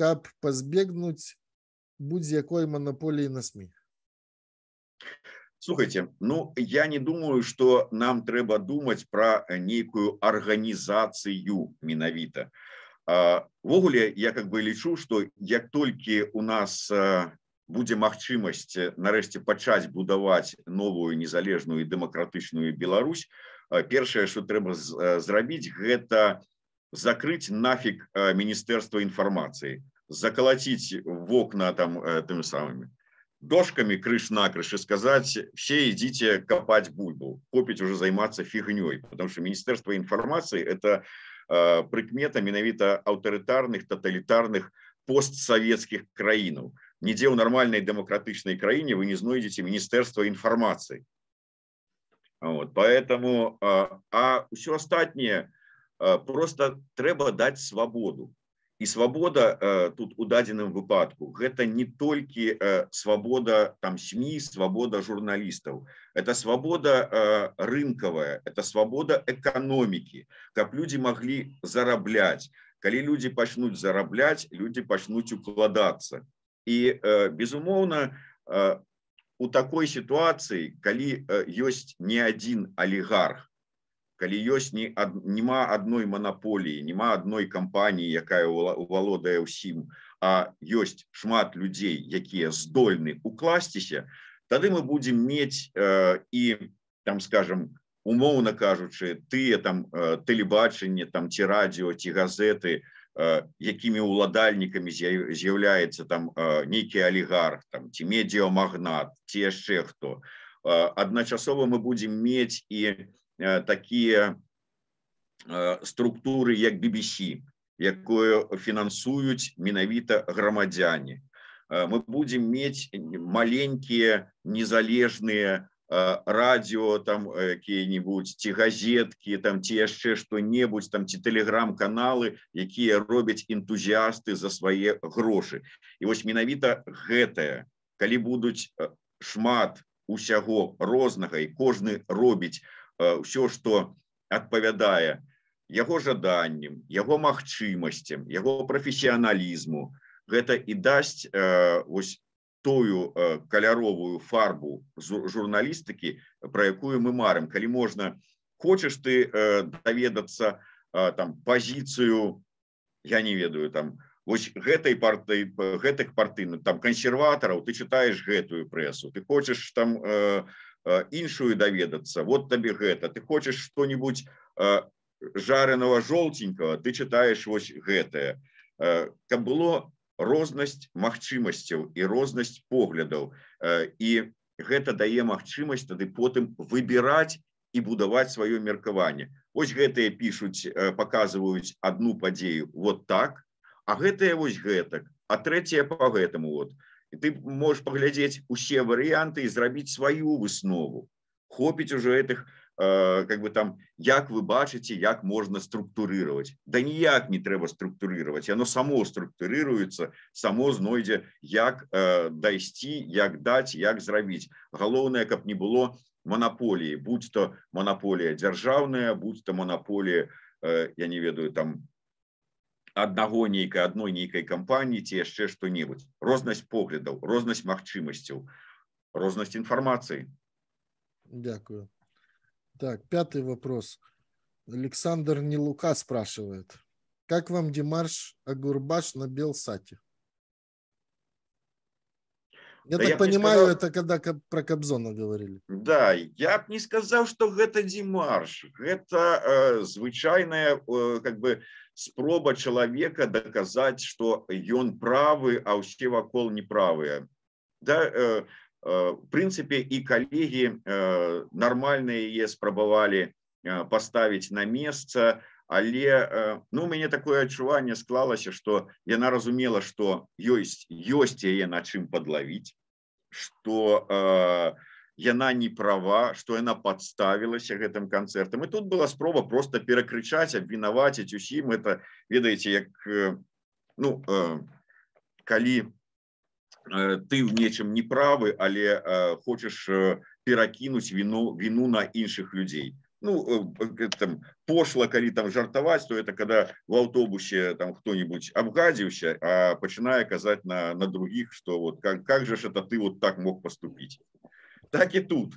A: як позбігнуть будь-якої монополии на СМИ?
B: Слухайте, ну я не думаю, что нам трэба думать про э, некую организацию Минавита. Ввогуле я как бы лічу, что як только у нас э, будет магчимость э, нарэшце пачать будовать новую незалежную и демократичную Беларусь, першее, что трэба зрабіць, гэта закрыть нафиг Министерство информации, заколотить в окна там, тем самыми. дошками крыш на и сказать, все идите копать бульбу, копить уже заниматься фигней, потому что Министерство информации – это э, прыкмета менавіта аўтарытарных тоталітарных постсавецкіх краінаў нідзе ў нормальной демократичной краине вы не знойдзеце Министерство информации. вот, поэтому э, а, а ўсё астатняе э, просто трэба дать свободу. і свабода э, тут у дадзеным выпадку гэта не толькі э, свабода там сМ-і свабода журналістаў это свабода э, рынкавая это свабода эканомікі каб людзі маглі зарабляць калі людзі пачнуць зарабляць людзі пачнуць укладацца і безумоўна у такой сітуацыі калі ёсць не адзін алігарх калі ёсць не ад, нема адной манаполіі нема адной кампаніі якая валодае ўсім а ёсць шмат людзей якія здольны укласціся тады мы будзем мець э, і там скажем умоўна кажучы тыя там э, тэлебачанне там ці радіо ці газеты э, якімі ўладальнікамі з'яўляецца там э, нейкі алігарх там ці медіамагнат ці яшчэ хто э, адначасова мы будзем мець і у Э, такія э, структуры як BBC, якое фінансуюць менавіта грамадзяне. Э, мы будзем мець маленькія незалежныя радіо там якія-небудзь ці газеткі там ці яшчэ што-небудзь там ці тэлеграм-каналы, якія робяць энтузіасты за свае грошы. І вось менавіта гэтае, калі будуць шмат усяго рознага і кожны робіць, ўсё э, што адпавядае яго жаданнем яго магчымасцям яго прафесіяналізму гэта і дасць э, ось тую э, каляровую фарбу журналістыкі пра якую мы марым калі можна хочаш ты даведацца там пазіцыю я не ведаю там ось гэтай парты гэтых партын там кансерватараў ты чытаеш гэтую прэсу ты хочаш там там іншую э, даведацца вот табе гэта ты хочаш что-нибудь э, жареного жоўтенькаго ты читаеш вось гэтае э, каб было рознасць магчымасцяў і рознасць поглядаў і гэта дае магчымасць тады потым выбіраць і будаваць сваё меркаванне ось гэтыя пишутць показваюць одну падзею вот так а гэтае вось гэтак а трэцяе по гэтаму вот то ты можешь паглядзець усе варыянты і зрабіць сваю выснову хопіць уже гэтых э, как бы там як вы бачыце як можна структурировать да ніяк не трэба структурировать яно само структурируется само знойдзе як э, дайсці як даць як зрабіць галоўнае каб не было монополіі будь то монополія дзяржаўная будь то монополія э, я не ведаю там аднаго нейкай адной нейкай кампаніі ці яшчэ што-небудзь рознасць поглядаў рознасць магчымасцяў рознасць інфармацыі
A: Дякую так пятый вопрос александр не лука спрашивает как вам демарш агурбаш на белсате
B: я да так я понимаю сказал...
A: это когда как про кобзона говорили
B: да я б не сказал что гэта демарш это э, звычайная э, как бы в спроба чалавека даказаць что ён правы а ўсе вакол неправыя да э, э, прынцыпе і калегі э, нармальныя е спрабавалі э, паставіць на месца але э, ну мяне такое адчуванне склалася что яна разумела что ёсць ёсць яе на чым падлавіць что у э, яна не права что яна подставілася гэтым канцэртам і тут была спроба просто перакрычаць абвінаваціць усім это ведаеце як э, ну э, калі э, ты в нечым не правы але хочаш перакінуць віну віну на іншых людзей ну там, пошла калі там жартаваць то это когда в аўтобусе там хто-нибудь абгадзіўся а пачынае казаць на на других что вот как как же ж это ты вот так мог поступить так и тут.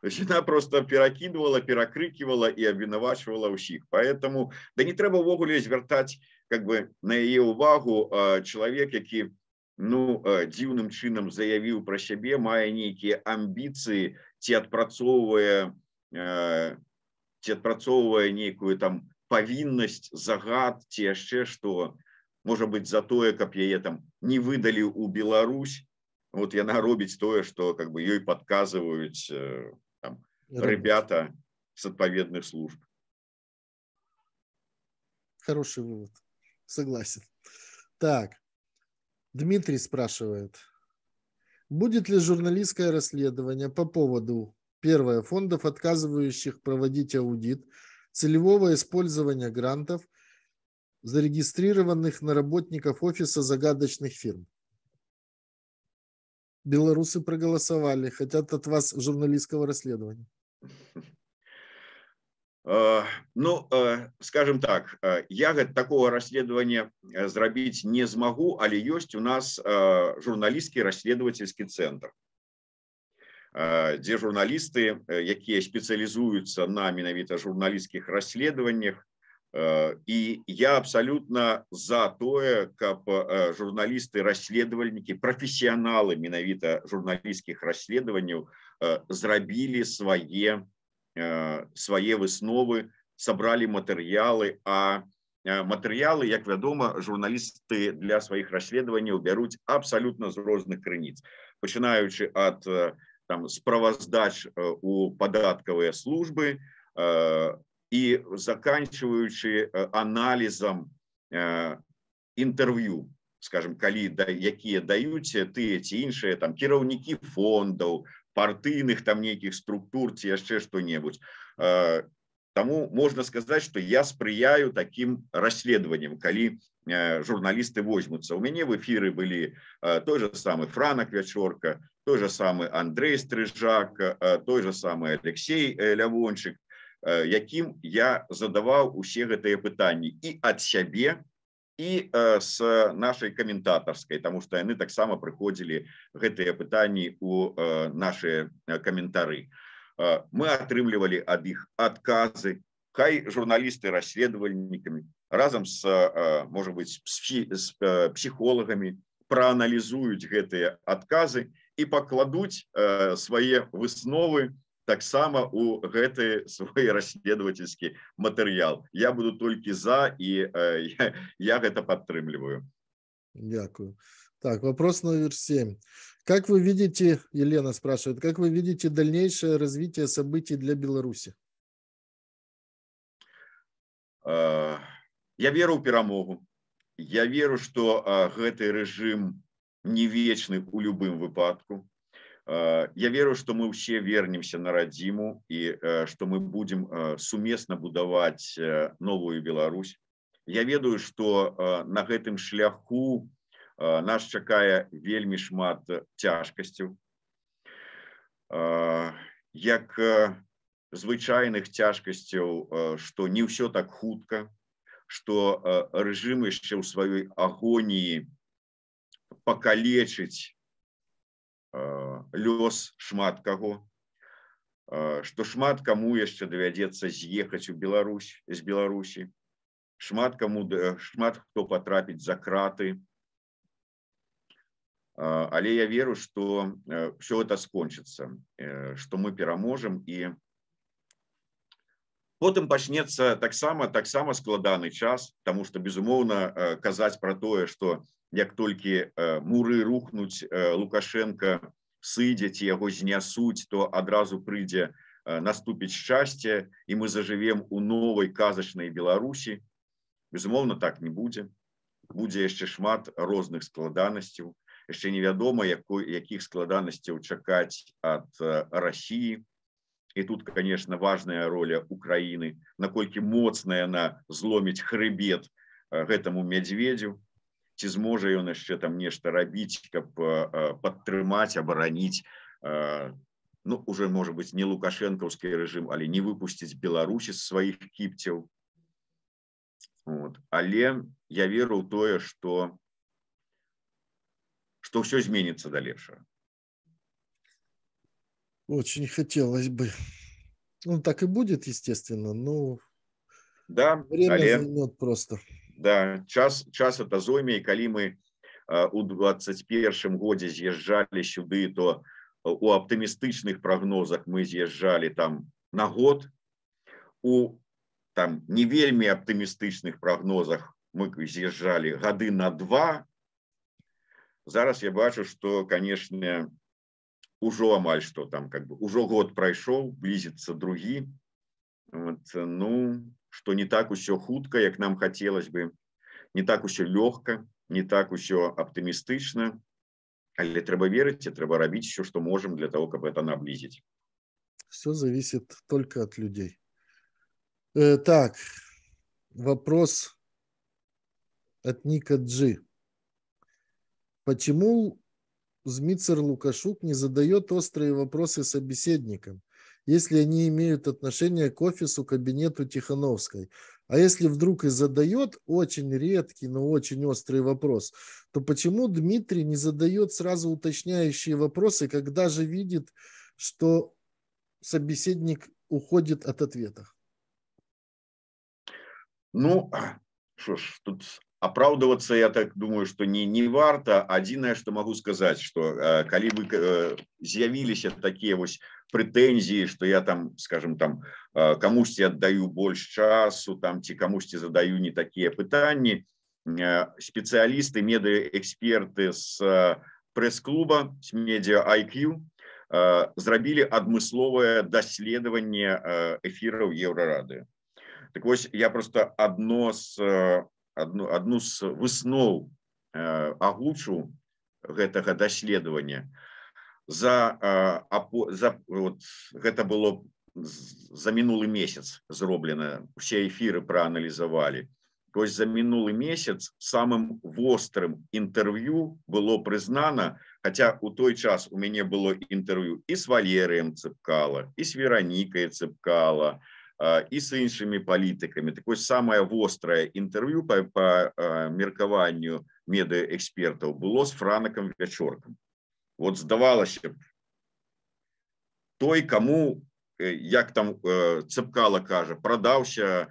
B: То есть она просто перекидывала, перекрикивала и обвинувачивала всех. Поэтому, да не треба в ли звертать как бы, на ее увагу человек, который ну, дивным чином заявил про себе, мая некие амбиции, те отпрацовывая, те отпрацовывая некую там повинность, загад, те еще что, может быть, за то, как я ее там не выдали у Беларусь, от яна робіць то, что как бы ёй падказваюць э, там, ребята с адпаведных служб
A: хороший вывод согласен так дмитрий спрашивает будет ли журналистское расследование по поводу первое фондов отказывающих проводить аудит целевого использования грантов зарегистрированных на работников офиса загадочных фирм белорусы проголосовали, хотят от вас журналистского расследования?
B: Э, ну, э, скажем так, э, я такого расследования зарабить не смогу, але есть у нас журналистский расследовательский центр, где журналисты, которые специализуются на миновито журналистских расследованиях, і э, я абсалютна за тое каб э, журналісты расследавальнікі прафесіяналы менавіта журналійскіх расследаванняў э, зрабілі свае свае высновы сабралі матэрыялы а матэрыялы як вядома журналісты для сваіх расследаванняў бяруць абсалютна з розных крыніц пачынаючы ад справаздач у падаткавыя службы и заканчиваючи э, анализом э, интервью, скажем, коли, да, какие дают ты эти иншие, там, керовники фондов, партийных там неких структур, те еще что-нибудь. Э, Тому можно сказать, что я сприяю таким расследованием, коли журналисты возьмутся. У меня в эфире были той же самый Франа Квячорка, той же самый Андрей Стрижак, той же самый Алексей Лявончик, Э, якім я задаваў усе гэтыя пытанні і ад сябе і з э, нашай каментатарскай таму што яны таксама прыходзілі гэтыя пытанні у э, нашы каментары мы атрымлівалі ад іх адказы хай журналісты расследавальнікамі разам с можа быць з псіхолагамі прааналізуюць гэтыя адказы і пакладуць свае высновы у таксама у гэты свой расследовательскі матэрыял я буду толькі за і э, я, я гэта падтрымліваю
A: Дякую так вопрос номер семь как вы видите Елена спрашивает как вы видите дальнейшее развитие событий для беларуси
B: э, я веру у перамогу я веру что э, гэты рэ режим не вечных у любым выпадку Э, я веру, што мы ўсе вернемся на радзіму і што э, мы будзем э, сумесна будаваць новую Беларусь. Я ведаю, што на гэтым шляху нас чакае вельмі шмат цяжкасцяў. Як звычайных цяжкасцяў, што не ўсё так хутка, што рэжым яшчэ ў сваёй агоніі пакалечыць, лёс шмат каго што шмат каму яшчэ давядзецца з'ехаць у Беларусь з беларусі шмат каму шмат хто патрапіць за краты але я веру што ўсё это скончыцца э, што мы пераможам і потым пачнецца таксама таксама складаны час тому что безумоўна казаць пра тое што як толькі муры рухнуць лукашенко сыдзяць яго знясуць то адразу прыйдзе э, наступіць шчасце і мы зажывем у новой казачнай беларусі безумоўна так не будзе будзе яшчэ шмат розных складанасцяў яшчэ невядома якой якіх складанасцяў чакаць ад э, россии і тут конечно важная роля украіны наколькі моцная на зломіць хрыбет гэтаму э, мядзведзю ці зможа ён яшчэ там нешта рабіць каб падтрымаць абараніць ну уже можа быть не лукашэнкаўскі рэжым але не выпусціць беларусі з сваіх кіпцяў вот. але я веру ў тое что что все зменится да лепшае
A: очень хотелось бы ну, так и будет естественно ну
B: да время
A: але... просто в
B: да час час это зойме і калі мы у 21 годзе з'язджалі сюды то у аптымістычных прогнозах мы з'язджалі там на год у там не вельмі аптымістычных прогнозах мы з'язджалі гады на два зараз я бачу что канешне ужо амаль что там как бы ужо год прайшоў блізіцца другі вот, ну что не так усё хутка, як нам хотелось бы, не так усё лёгка, не так усё аптымістычна, але трэба верыць и трэба рабіць все, что можем для того, каб это наблизить.
A: Все зависит только от людей. Э, так, вопрос от Ника Джи. Почему Змицер Лукашук не задает острые вопросы собеседникам? если они имеют отношение к офису, кабинету Тихановской. А если вдруг и задает очень редкий, но очень острый вопрос, то почему Дмитрий не задает сразу уточняющие вопросы, когда же видит, что собеседник уходит от ответа?
B: Ну, что ж, тут оправдываться я так думаю что не не варта одинае что могу сказать что э, калі вы э, з'явіліся такие вось претензии что я там скажем там э, камусьці отдаю больш часу там ці камусьці задаю не такие пытанні спецыялісты медыэксперты с пресс-клуба с медиа IQ зрабілі адмысловае даследаванне эфіраў еўрарады так вось я просто одно с одну, одну з высноў э, агучу гэтага даследавання за э, апо, за вот, гэта было за мінулы месяц зроблена усе эфиры прааналізавалі то есть за мінулы месяц самым вострым інтэрв'ю было прызнана хотя у той час у мяне было інтэрв'ю і с валерыем цыпкала і с веранікай цыпкала то і э, з іншымі палітыкамі такое самае вострае інтэрв'ю па, па э, меркаванню медыэкспертаў было з франакам вячоркам вот здавалася б той кому э, як там цепкала кажа прадаўся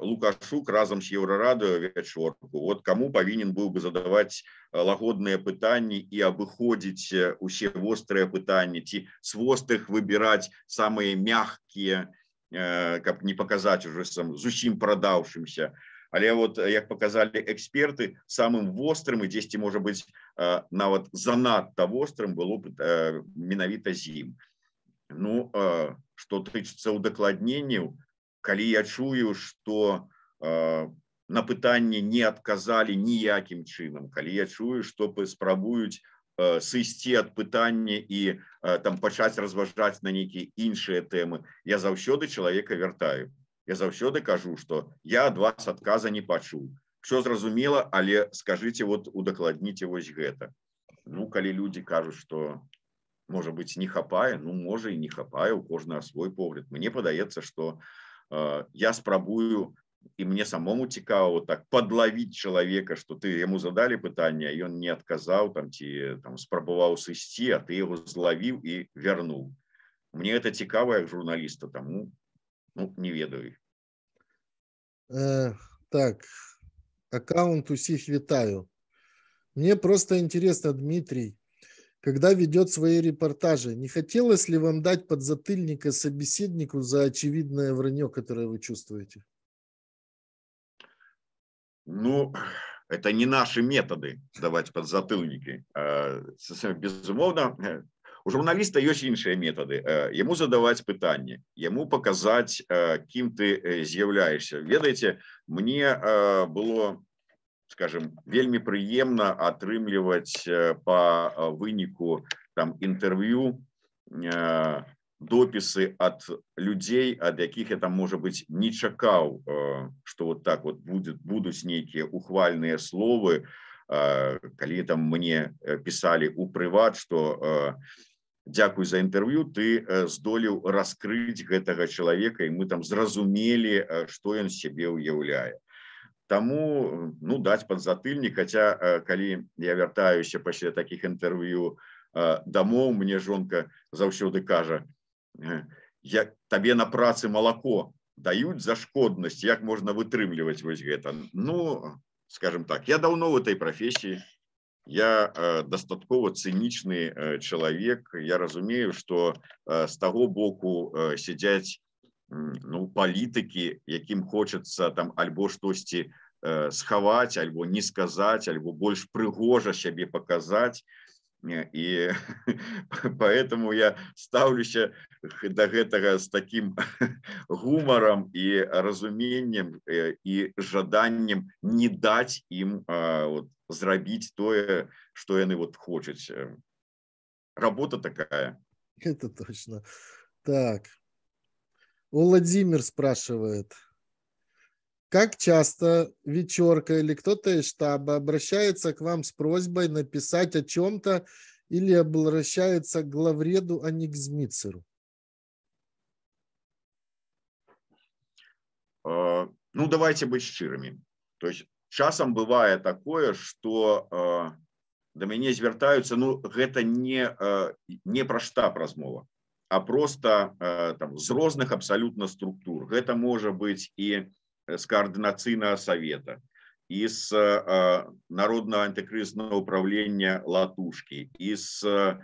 B: лукашук разам з еўрарадыо вячорку вот кому павінен быў бы задаваць лагодныя пытанні і абыходзіць усе вострыя пытанні ці з вострых выбіраць самыя мягкія і Э, каб не паказаць уже сам зусім прадаўшымся але вот э, як показалі эксперты самым вострым і дзесьці можа быць э, нават занадта вострым было б менавіта з ім ну что тычыцца удакладненняў калі я чую что на пытанне не адказалі ніякім чынам калі я чую что спрабуюць сысці ад пытання і Э, там пачаць разважаць на нейкія іншыя тэмы я заўсёды чалавека вяртаю я заўсёды кажу что я ад вас адказа не пачуў що зразумела але скажыце вот удакладніце вось гэта ну калі людзі кажуць что может быть не хапае ну можа і не хапае у кожнага свой погляд мне падаецца что э, я спрабую и мне самому текало вот так подловить человека, что ты ему задали пытание, и он не отказал, там, ці, там спробовал сысці, а ты его зловил и вернул. Мне это цікава як журналиста тому ну, не ведаю.
A: Э, так, аккаунт усих витаю. Мне просто интересно, Дмитрий, когда ведет свои репортажи, не хотелось ли вам дать подзатыльника собеседнику за очевидное вранье, которое вы чувствуете?
B: Ну, это не наши методы давать под затылники. Безумовно, э, у журналіста ёсць іншыя метады яму э, задаваць пытанне яму паказаць э, кім ты з'яўляешся ведаеце мне было скажем вельмі прыемна атрымліваць па выніку там інтэрв'ю допісы ад людзей ад якіх это можа быть не чакаў э, что вот так вот будет будуць нейкія ухвальныя словы э, калі там мне пісписали э, у прыват что дзякуй за інтэрв'ю ты здолеў раскрыць гэтага чалавека і мы там зразумелі что ён сябе уяўляе Таму ну даць пад затыльнік хотя калі я вяртаюся пасля таких інтэрв'ю дамоў мне жонка заўсёды кажа, Э, як табе на працы малако даюць за шкоднасць як можна вытрымліваць вось гэта ну скажем так я даўно в этой прафесіі я э, дастаткова цынічны э, чалавек я разумею что з таго боку сядзяць ну палітыкі якім хочацца там альбо штосьці схаваць альбо не сказаць альбо больш прыгожа сябе паказаць і поэтому я стаўлюся до гэтага с таким гумаром и разумением э, и жаданнем не дать им вот, зрабіць тое что яны вот хочуць работа такая
A: это точно так владимир спрашивает а Как часто вечерка или кто-то из штаба обращается к вам с просьбой написать о чем-то или обращается к главреду, а не к Змицеру?
B: Э, ну, давайте быть щирыми. То есть часом бывает такое, что э, до меня звертаются. ну это не э, не про штаб размова а просто там з розных абсолютно структур Это может быть и с координационного совета из э, Народного антикризисного управления Латушки, из э,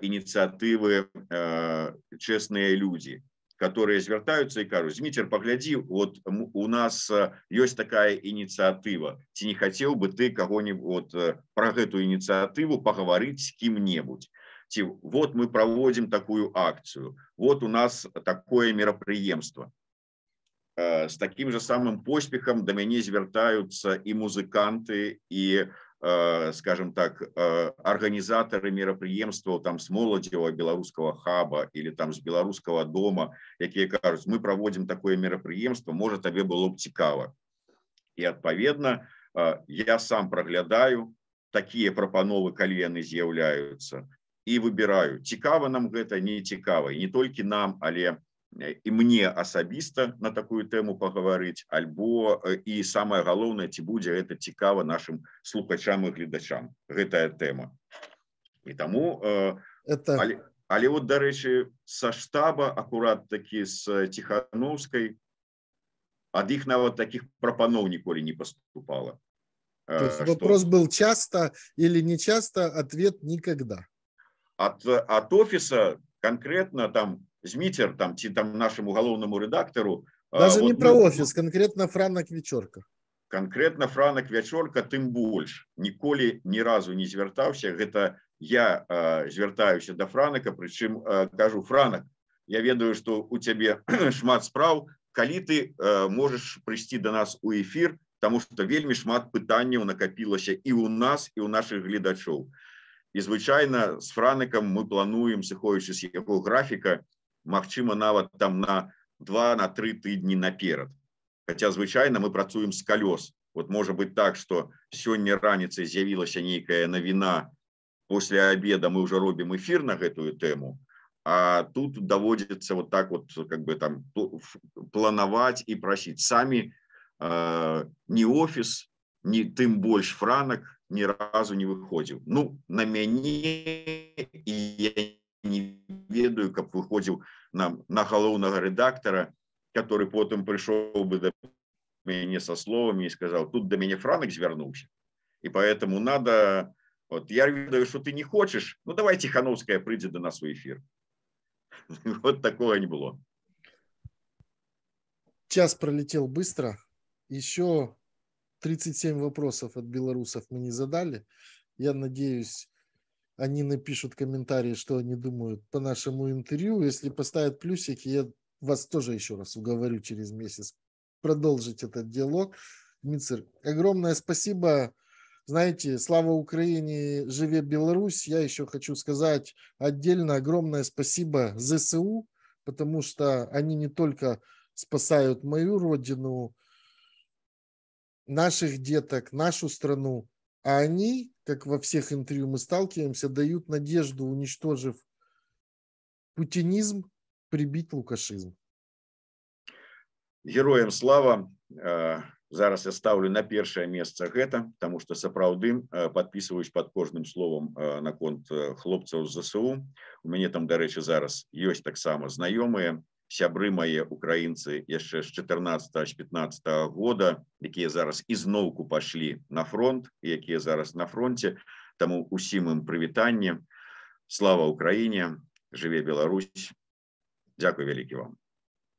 B: инициативы э, «Честные люди», которые звертаются и говорят, «Змитер, погляди, вот у нас есть такая инициатива, ты не хотел бы ты кого-нибудь вот, про эту инициативу поговорить с кем-нибудь?» Вот мы проводим такую акцию, вот у нас такое мероприемство. Э, с таким же самым поспехом до меня звертаются и музыканты, и, э, скажем так, э, организаторы мероприемства там, с молодежного белорусского хаба или там, с белорусского дома, которые говорят, мы проводим такое мероприемство, может, тебе было бы цикаво. И, отповедно, я сам проглядаю, такие пропановы колены з'являются, и выбираю, цикаво нам это, не цикаво, и не только нам, але а і э, мне асабіста на такую тэму пагаварыць альбо і э, самае галоўнае ці будзе гэта цікава нашим слухачам і гледачам гэтая тэма і таму э, это але, але вот дарэчы са штаба акурат такі з ціханаўскай ад іх нават таких прапаноў ніколі не поступала есть, вопрос
A: что... был часто или не часто ответ никогда
B: от от офіса конкретно там у змітер там ці там нашаму галоўнаму рэдактару даже не про офіс
A: конкретно франак вечорка
B: конкретно франак вячорка тым больш ніколі ні разу не звяртаўся гэта я звяртаюся до франака прычым кажу франак я ведаю что у цябе шмат спраў калі ты можаш прыйсці до нас у эфир тому что вельмі шмат пытанняў накапілася і у нас і у наших гледачоў і звычайна с франыкам мы плануем сыхоючы з яго графіка то магчыма нават там на два на тры тыдні наперад Хаця звычайно мы працуем с калёс вот может быть так что сёння раніцы з'явілася нейкая навіна после обеда мы уже робім эфир на гэтую тэму а тут даводзіцца вот так вот как бы там планаваць і просить самі э, не офіс не тым больш франак ни разу не выходзіў ну на мяне і я не каб выходзіў нам на галоўнага рэдактара который потым прыйшоў бы да мяне со словамі і сказал тут до мяне франак звярнуўся і поэтому надо вот я ведаю что ты не хочешь ну давай тихохановская прыйдзе до нас у эфир вот такого не было
A: час пролетел быстро еще 37 вопросов от белорусов мы не задали я надеюсь они напишут комментарии, что они думают по нашему интервью. Если поставят плюсики, я вас тоже еще раз уговорю через месяц продолжить этот диалог. Мицер, огромное спасибо. Знаете, слава Украине, живе Беларусь. Я еще хочу сказать отдельно огромное спасибо ЗСУ, потому что они не только спасают мою родину, наших деток, нашу страну, а они как во всех интервью мы сталкиваемся, дают надежду, уничтожив путинизм, прибить лукашизм.
B: Героям слава. Э, зараз я ставлю на першае месца гэта, таму што сапраўды э, подписываюсь под кожным словом э, наконт хлопцаў з ЗСУ. У мяне там дарэчы зараз ёсць таксама знаёмыя сябры мае украінцы яшчэ з 14 з 15 -го года якія зараз ізноўку пашлі на фронт якія зараз на фронте таму усім ім прывітанне слава украіне жыве Беларусь Дякую вялікі вам